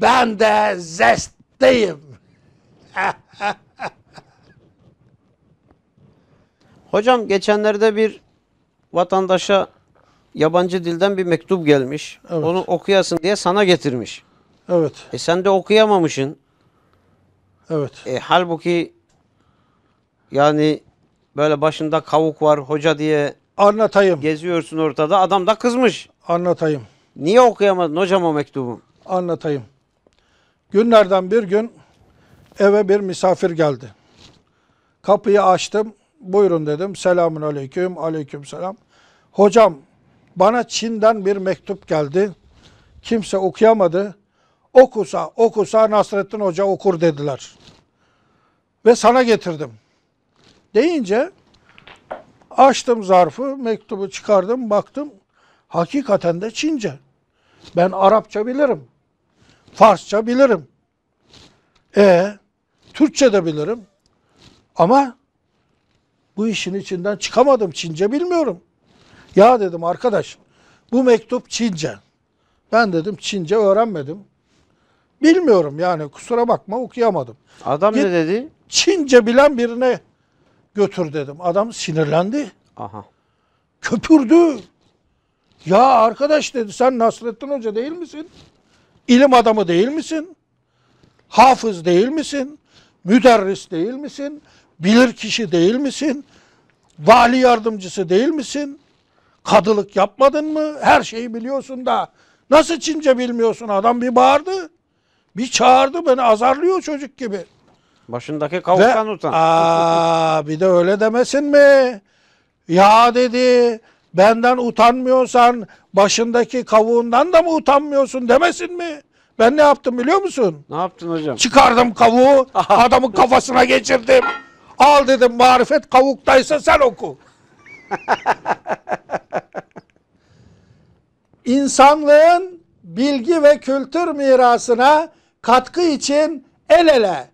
Ben de zestteyim. Hocam geçenlerde bir vatandaşa yabancı dilden bir mektup gelmiş. Evet. Onu okuyasın diye sana getirmiş. Evet. E sen de okuyamamışsın. Evet. E, halbuki yani böyle başında kavuk var hoca diye anlatayım. Geziyorsun ortada adam da kızmış. Anlatayım. Niye okuyamadın hocam o mektubu? Anlatayım. Günlerden bir gün eve bir misafir geldi. Kapıyı açtım. Buyurun dedim. Selamun aleyküm. Aleyküm selam. Hocam bana Çin'den bir mektup geldi. Kimse okuyamadı. Okusa okusa Nasrettin Hoca okur dediler. Ve sana getirdim. Deyince açtım zarfı, mektubu çıkardım, baktım. Hakikaten de Çince. Ben Arapça bilirim. Farsça bilirim. E Türkçe de bilirim. Ama bu işin içinden çıkamadım. Çince bilmiyorum. Ya dedim arkadaş bu mektup Çince. Ben dedim Çince öğrenmedim. Bilmiyorum yani kusura bakma okuyamadım. Adam Git, ne dedi? Çince bilen birine götür dedim. Adam sinirlendi. Aha. Köpürdü. Ya arkadaş dedi sen Nasrettin Hoca değil misin? İlim adamı değil misin? Hafız değil misin? Müderris değil misin? Bilir kişi değil misin? Vali yardımcısı değil misin? Kadılık yapmadın mı? Her şeyi biliyorsun da nasıl Çince bilmiyorsun? Adam bir bağırdı. Bir çağırdı beni azarlıyor çocuk gibi. Başındaki kavuktan utan. Aa, bir de öyle demesin mi? Ya dedi benden utanmıyorsan başındaki kavuğundan da mı utanmıyorsun demesin mi? Ben ne yaptım biliyor musun? Ne yaptın hocam? Çıkardım kavuğu adamın kafasına geçirdim. Al dedim marifet kavuktaysa sen oku. İnsanlığın bilgi ve kültür mirasına katkı için el ele.